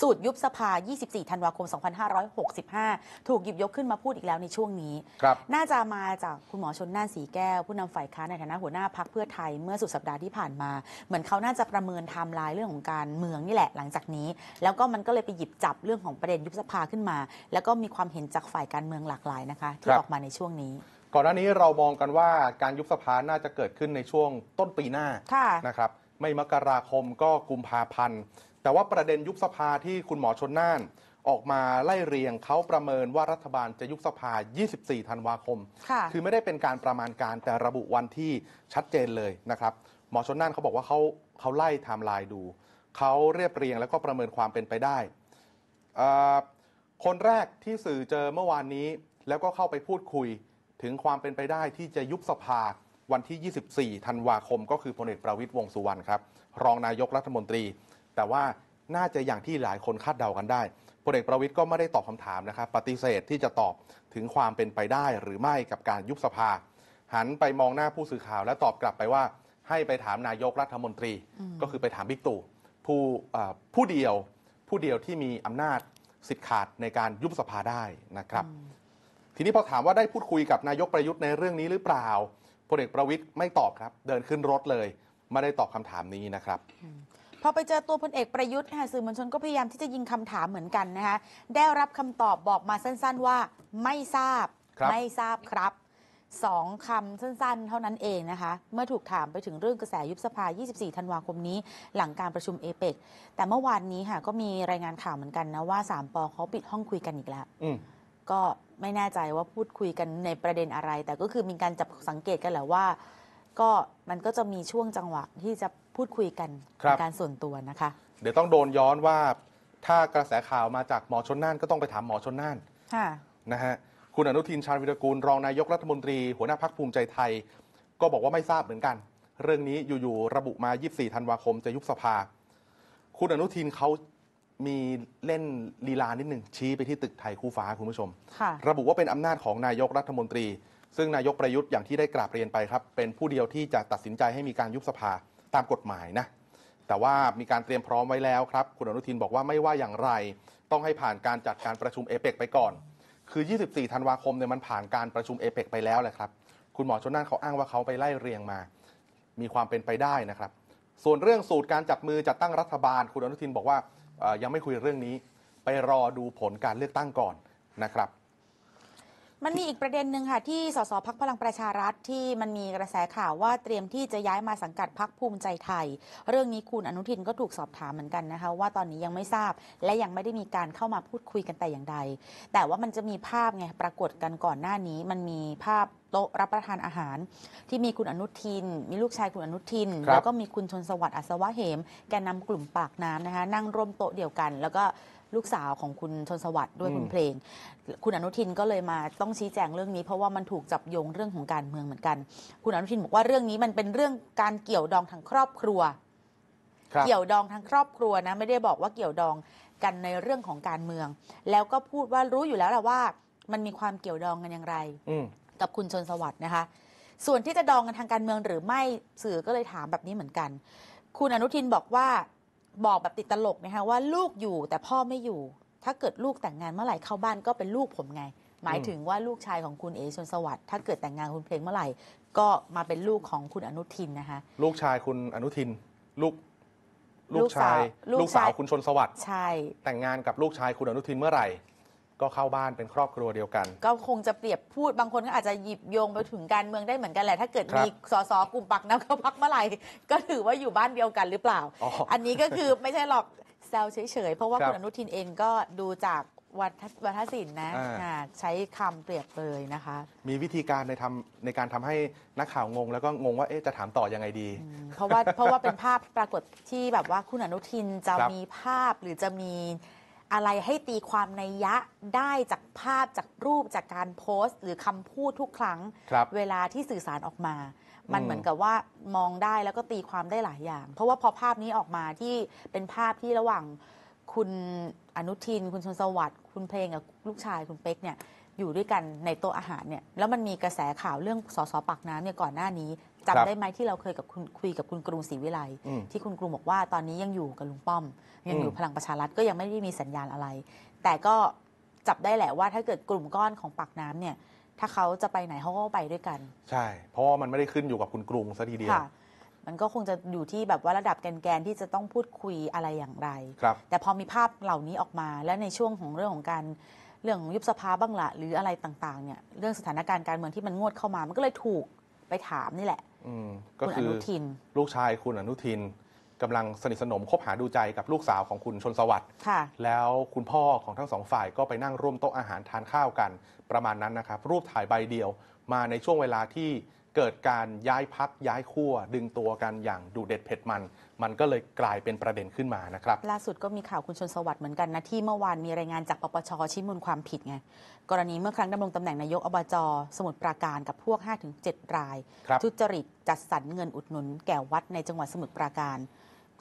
สูตรยุบสภา 24 ธันวาคม 2565 ถูกหยิบยกขึ้นมาพูดอีกแล้วในช่วงนี้ น่าจะมาจากคุณหมอชนน่านสีแก้วผู้นำฝ่ายค้านในฐานะหัวหน้าพักเพื่อไทยเมื่อสุดสัปดาห์ที่ผ่านมา เหมือนเขาน่าจะประเมินไทม์ไลน์เรื่องของการเมืองนี่แหละหลังจากนี้ แล้วก็มันก็เลยไปหยิบจับเรื่องของประเด็นยุบสภาขึ้นมา แล้วก็มีความเห็นจากฝ่ายการเมืองหลากหลายนะคะที่ออกมาในช่วงนี้ ก่อนหน้านี้เรามองกันว่าการยุบสภาน่าจะเกิดขึ้นในช่วงต้นปีหน้านะครับ ไม่มกราคมก็กุมภาพันธ์แต่ว่าประเด็นยุบสภาที่คุณหมอชนน่านออกมาไล่เรียงเขาประเมินว่ารัฐบาลจะยุบสภา 24 ธันวาคม คือไม่ได้เป็นการประมาณการแต่ระบุวันที่ชัดเจนเลยนะครับ หมอชนน่านเขาบอกว่าเขาเขาไล่ไทม์ไลน์ดู เขาเรียบเรียงแล้วก็ประเมินความเป็นไปได้ คนแรกที่สื่อเจอเมื่อวานนี้ แล้วก็เข้าไปพูดคุยถึงความเป็นไปได้ที่จะยุบสภาวันที่ 24 ธันวาคม ก็คือพลเอกประวิตยวงสุวรรณครับรองนายกรัฐมนตรีแต่ว่าน่าจะอย่างที่หลายคนคาดเดากันได้พลเอกประวิทย์ก็ไม่ได้ตอบคำถามนะครับ ปฏิเสธที่จะตอบถึงความเป็นไปได้หรือไม่กับการยุบสภา หันไปมองหน้าผู้สื่อข่าวและตอบกลับไปว่า ให้ไปถามนายกรัฐมนตรีก็คือไปถามบิ๊กตู่ผู้ผู้เดียว ผู้เดียวที่มีอำนาจสิทธิ์ขาดในการยุบสภาได้นะครับ ทีนี้พอถามว่าได้พูดคุยกับนายกประยุทธ์ในเรื่องนี้หรือเปล่าพลเอกประวิทย์ไม่ตอบครับ เดินขึ้นรถเลย ไม่ได้ตอบคำถามนี้นะครับพอไปเจอตัวพลเอกประยุทธ์ค่ะสื่อมวลชนก็พยายามที่จะยิงคำถามเหมือนกันนะคะได้รับคำตอบบอกมาสั้นๆว่าไม่ทราบไม่ทราบครับสองคำสั้นๆ เท่านั้นเองนะคะ เมื่อถูกถามไปถึงเรื่องกระแสยุบสภา 24ธันวาคมนี้ หลังการประชุมเอเปกแต่เมื่อวานนี้ค่ะก็มีรายงานข่าวเหมือนกันนะ ว่าสามปอเขาปิดห้องคุยกันอีกแล้วก็ไม่แน่ใจว่าพูดคุยกันในประเด็นอะไร แต่ก็คือมีการจับสังเกตกันแหละว่า ก็มันก็จะมีช่วงจังหวะที่จะพูดคุยกันเป็นการส่วนตัวนะคะ เดี๋ยวต้องโดนย้อนว่าถ้ากระแสข่าวมาจากหมอชนน่านก็ต้องไปถามหมอชนน่านนะฮะ คุณอนุทินชาญวิรกูล รองนายกรัฐมนตรีหัวหน้าพักภูมิใจไทย ก็บอกว่าไม่ทราบเหมือนกัน เรื่องนี้อยู่ ๆ ระบุมา 24 ธันวาคมจะยุบสภา คุณอนุทินเขามีเล่นลีลานิดหนึ่งชี้ไปที่ตึกไทยคู่ฟ้าคุณผู้ชม ระบุว่าเป็นอำนาจของนายกรัฐมนตรี ซึ่งนายกประยุทธ์อย่างที่ได้กราบเรียนไปครับเป็นผู้เดียวที่จะตัดสินใจให้มีการยุบสภาตามกฎหมายนะแต่ว่ามีการเตรียมพร้อมไว้แล้วครับ คุณอนุทินบอกว่าไม่ว่าอย่างไรต้องให้ผ่านการจัดการประชุมเอเปกไปก่อน คือ 24ธันวาคมเนี่ยมันผ่านการประชุมเอเปกไปแล้วแหละครับคุณหมอชนน่านเขาอ้างว่าเขาไปไล่เรียงมา มีความเป็นไปได้นะครับ ส่วนเรื่องสูตร การจับมือจัดตั้งรัฐบาล คุณอนุทินบอกว่ายังไม่คุยเรื่องนี้ ไปรอดูผลการเลือกตั้งก่อนนะครับมันมีอีกประเด็นหนึ่งค่ะ ที่สสพักพลังประชารัฐที่มันมีกระแสข่าวว่าเตรียมที่จะย้ายมาสังกัดพักภูมิใจไทย เรื่องนี้คุณอนุทินก็ถูกสอบถามเหมือนกันนะคะว่าตอนนี้ยังไม่ทราบและยังไม่ได้มีการเข้ามาพูดคุยกันแต่อย่างใดแต่ว่ามันจะมีภาพไงปรากฏกันก่อนหน้านี้มันมีภาพโต๊ะรับประทานอาหาร ที่มีคุณอนุทิน มีลูกชายคุณอนุทินแล้วก็มีคุณชนสวัสดิ์อัศวะเหมแกนำกลุ่มปากน้ำนะคะนั่งร่วมโต๊ะเดียวกันแล้วก็ลูกสาวของคุณชนสวัสดิ์ด้วยคุณเพลง คุณอนุทินก็เลยมาต้องชี้แจงเรื่องนี้ เพราะว่ามันถูกจับโยงเรื่องของการเมืองเหมือนกัน คุณอนุทินบอกว่าเรื่องนี้มันเป็นเรื่องการเกี่ยวดองทางครอบครัวเกี่ยวดองทางครอบครัวนะ ไม่ได้บอกว่าเกี่ยวดองกันในเรื่องของการเมือง แล้วก็พูดว่ารู้อยู่แล้วแหละว่ามันมีความเกี่ยวดองกันอย่างไรกับคุณชนสวัสดิ์นะคะส่วนที่จะดองกันทางการเมืองหรือไม่สื่อก็เลยถามแบบนี้เหมือนกัน คุณอนุทินบอกว่าบอกแบบติดตลกนะคะว่าลูกอยู่แต่พ่อไม่อยู่ ถ้าเกิดลูกแต่งงานเมื่อไหร่เข้าบ้านก็เป็นลูกผมไง หมายถึงว่าลูกชายของคุณเอชนสวัสดิ์ถ้าเกิดแต่งงานคุณเพลงเมื่อไหร่ ก็มาเป็นลูกของคุณอนุทินนะคะลูกชายคุณอนุทิน ลูกลูกชายลูกสาวคุณชนสวัสดิ์ใช่แต่งงานกับลูกชายคุณอนุทินเมื่อไหร่ก็เข้าบ้านเป็นครอบครัวเดียวกัน ก็คงจะเปรียบพูดบางคนก็อาจจะหยิบโยงไปถึงการเมืองได้เหมือนกันแหละถ้าเกิดมีสสกลุ่มปักน้ำเขาพักเมื่อไหร่ก็ถือว่าอยู่บ้านเดียวกันหรือเปล่า อันนี้ก็คือไม่ใช่หรอกแซวเฉยๆ เพราะว่าคุณอนุทินเองก็ดูจากวัฒวัฒศิลป์นะใช้คำเปรียบเลยนะคะ มีวิธีการในทาในการทำให้นักข่าวงงแล้วก็งงว่าเอ๊ะจะถามต่อยังไงดีเพราะว่าเพราะว่าเป็นภาพปรากฏที่แบบว่าคุณอนุทินจะมีภาพหรือจะมีอะไรให้ตีความในยะได้จากภาพจากรูป จากการโพสต์ หรือคำพูดทุกครั้งเวลาที่สื่อสารออกมา มันเหมือนกับว่ามองได้แล้วก็ตีความได้หลายอย่าง เพราะว่าพอภาพนี้ออกมาที่เป็นภาพที่ระหว่างคุณอนุทิน คุณชนสวัสดิ์คุณเพลงกับลูกชายคุณเป๊กเนี่ยอยู่ด้วยกันในโต๊ะอาหารเนี่ย แล้วมันมีกระแสข่าวเรื่องสสปากน้ำเนี่ยก่อนหน้านี้จำได้ไหมที่เราเคยกับคุณคุยกับคุณกรุงศรีวิไลที่คุณกรุงบอกว่าตอนนี้ยังอยู่กับลุงป้อมยังอยู่พลังประชารัฐก็ยังไม่ได้มีสัญญาณอะไร แต่ก็จับได้แหละว่าถ้าเกิดกลุ่มก้อนของปากน้ำเนี่ย ถ้าเขาจะไปไหนเขาก็ไปด้วยกัน ใช่เพราะมันไม่ได้ขึ้นอยู่กับคุณกรุงซะทีเดียวมันก็คงจะอยู่ที่แบบว่าระดับแกนๆที่จะต้องพูดคุยอะไรอย่างไรรแต่พอมีภาพเหล่านี้ออกมาและในช่วงของเรื่องของการเรื่องยุบสภาบ้างละหรืออะไรต่างๆ เนี่ย เรื่องสถานการณ์ การเมืองที่มันงวดเข้ามามันก็เลยถูกไปถามนี่แหละคุณอนุทิน ลูกชายคุณอนุทินกำลังสนิทสนมคบหาดูใจกับลูกสาวของคุณชนสวัสดิ์แล้วคุณพ่อของทั้งสองฝ่ายก็ไปนั่งร่วมโต๊ะอาหารทานข้าวกันประมาณนั้นนะครับ รูปถ่ายใบเดียวมาในช่วงเวลาที่เกิดการย้ายพักย้ายขั้วดึงตัวกันอย่างดูเด็ดเผ็ดมัน มันก็เลยกลายเป็นประเด็นขึ้นมานะครับ ล่าสุดก็มีข่าวคุณชนสวัสดิ์เหมือนกันนะ ที่เมื่อวานมีรายงานจากปปชชี้มูลความผิดไง กรณีเมื่อครั้งดำรงตำแหน่งนายกอบจสมุทรปราการกับพวก 5-7 ราย ทุจริตจัดสรรเงินอุดหนุนแก่วัดในจังหวัดสมุทรปราการ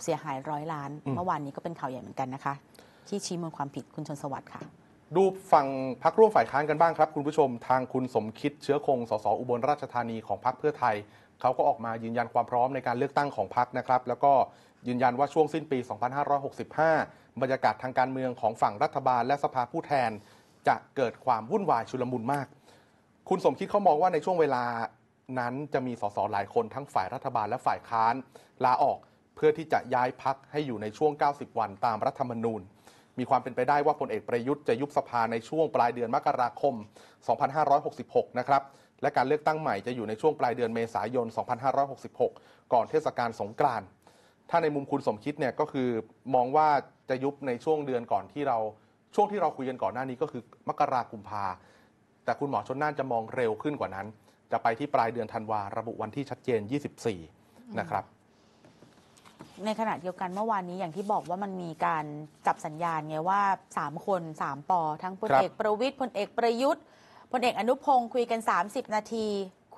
เสียหายร้อยล้าน เมื่อวานนี้ก็เป็นข่าวใหญ่เหมือนกันนะคะ ที่ชี้มูลความผิดคุณชนสวัสดิ์ค่ะดูฝั่งพักร่วมฝ่ายค้านกันบ้างครับ คุณผู้ชมทางคุณสมคิดเชื้อคงสสอุบลราชธานีของพักเพื่อไทย เขาก็ออกมายืนยันความพร้อมในการเลือกตั้งของพักนะครับ แล้วก็ยืนยันว่าช่วงสิ้นปี 2565 บรรยากาศทางการเมืองของฝั่งรัฐบาลและสภาผู้แทน จะเกิดความวุ่นวายชุลมุนมาก คุณสมคิดเขามองว่าในช่วงเวลานั้นจะมีสสหลายคนทั้งฝ่ายรัฐบาลและฝ่ายค้านลาออกเพื่อที่จะย้ายพักให้อยู่ในช่วง 90 วันตามรัฐธรรมนูญมีความเป็นไปได้ว่าพลเอกประยุทธ์จะยุบสภาในช่วงปลายเดือน มกราคม 2566 นะครับ และการเลือกตั้งใหม่จะอยู่ในช่วงปลายเดือนเมษายน 2566 ก่อนเทศกาลสงกรานต์ ถ้าในมุมคุณสมคิดเนี่ยก็คือมองว่าจะยุบในช่วงเดือนก่อนที่เรา ช่วงที่เราคุยกันก่อนหน้านี้ก็คือ มกราคมพาแต่คุณหมอชนน่านจะมองเร็วขึ้นกว่านั้น จะไปที่ปลายเดือนธันวา ระบุวันที่ชัดเจน 24 นะครับในขณะเดียวกันเมื่อวานนี้อย่างที่บอกว่ามันมีการจับสัญญาณไงว่า 3 คน3ปอทั้งพลเอกประวิทย์พลเอกประยุทธ์พลเอกอนุพงศ์คุยกัน 30 นาที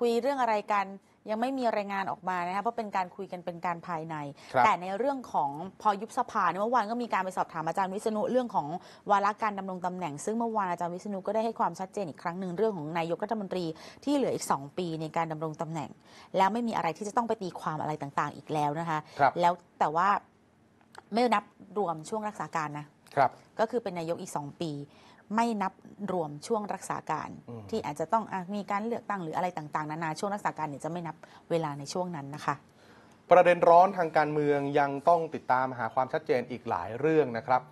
คุยเรื่องอะไรกันยังไม่มีรายงานออกมานะคะเพราะเป็นการคุยกันเป็นการภายใน แต่ในเรื่องของพอยุบสภาเมื่อวานก็มีการไปสอบถามอาจารย์วิษณุเรื่องของวาระการดำรงตำแหน่ง ซึ่งเมื่อวานอาจารย์วิษณุก็ได้ให้ความชัดเจนอีกครั้งหนึ่งเรื่องของนายกรัฐมนตรีที่เหลืออีก 2 ปีในการดำรงตำแหน่ง แล้วไม่มีอะไรที่จะต้องไปตีความอะไรต่าง ๆ อีกแล้วนะคะคแล้วแต่ว่าไม่นับรวมช่วงรักษาการนะครับ ก็คือเป็นนายกอีก2ปีไม่นับรวมช่วงรักษาการ ที่อาจจะต้องอมีการเลือกตั้ง หรืออะไรต่างๆนานาช่วงรักษาการเนี่ยจะไม่นับเวลาในช่วงนั้นนะคะ ประเด็นร้อนทางการเมืองยังต้องติดตามหาความชัดเจนอีกหลายเรื่องนะครับ